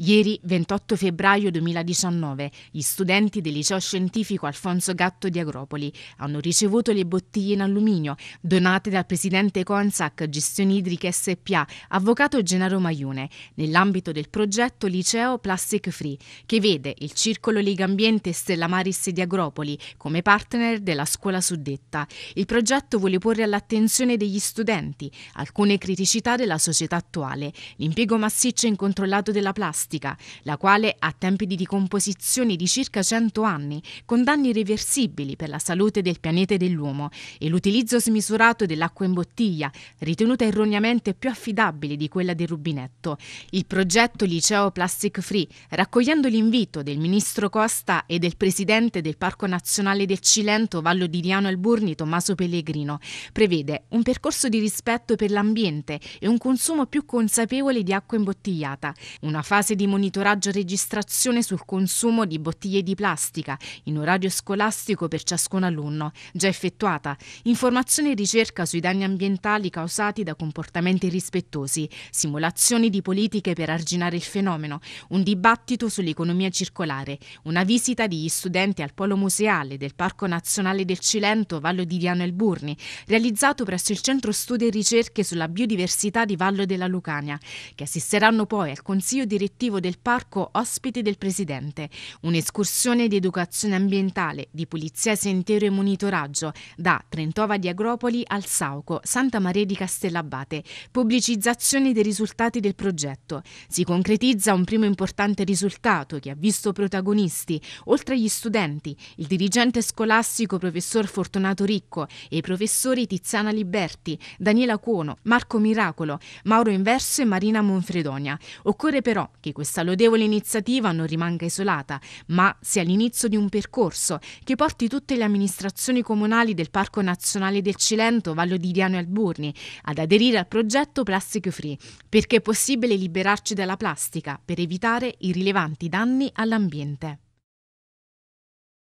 Ieri, 28 febbraio 2019, gli studenti del liceo scientifico Alfonso Gatto di Agropoli hanno ricevuto le bottiglie in alluminio donate dal presidente Consac Gestioni Idriche SPA, avvocato Gennaro Maiune, nell'ambito del progetto Liceo Plastic Free, che vede il Circolo Legambiente Stella Maris di Agropoli come partner della scuola suddetta. Il progetto vuole porre all'attenzione degli studenti alcune criticità della società attuale, l'impiego massiccio e incontrollato della plastica, plastica, la quale ha tempi di decomposizione di circa 100 anni, con danni irreversibili per la salute del pianeta e dell'uomo, e l'utilizzo smisurato dell'acqua in bottiglia, ritenuta erroneamente più affidabile di quella del rubinetto. Il progetto Liceo Plastic Free, raccogliendo l'invito del ministro Costa e del presidente del Parco Nazionale del Cilento Vallo di Diano Alburni Tommaso Pellegrino, prevede un percorso di rispetto per l'ambiente e un consumo più consapevole di acqua imbottigliata, una fase di monitoraggio e registrazione sul consumo di bottiglie di plastica in orario scolastico per ciascun alunno, già effettuata, informazione e ricerca sui danni ambientali causati da comportamenti irrispettosi, simulazioni di politiche per arginare il fenomeno, un dibattito sull'economia circolare, una visita degli studenti al Polo Museale del Parco Nazionale del Cilento, Vallo di Diano e Burni, realizzato presso il Centro Studi e Ricerche sulla Biodiversità di Vallo della Lucania, che assisteranno poi al Consiglio Direttivo esecutivo del parco ospite del presidente, un'escursione di educazione ambientale, di pulizia sentiero e monitoraggio da Trentova di Agropoli al Sauco, Santa Maria di Castellabate, pubblicizzazione dei risultati del progetto. Si concretizza un primo importante risultato che ha visto protagonisti, oltre agli studenti, il dirigente scolastico professor Fortunato Ricco e i professori Tiziana Liberti, Daniela Cuono, Marco Miracolo, Mauro Inverso e Marina Monfredonia. Occorre però che questa lodevole iniziativa non rimanga isolata, ma sia l'inizio di un percorso che porti tutte le amministrazioni comunali del Parco Nazionale del Cilento, Vallo di Diano e Alburni ad aderire al progetto Plastic Free, perché è possibile liberarci dalla plastica per evitare i rilevanti danni all'ambiente.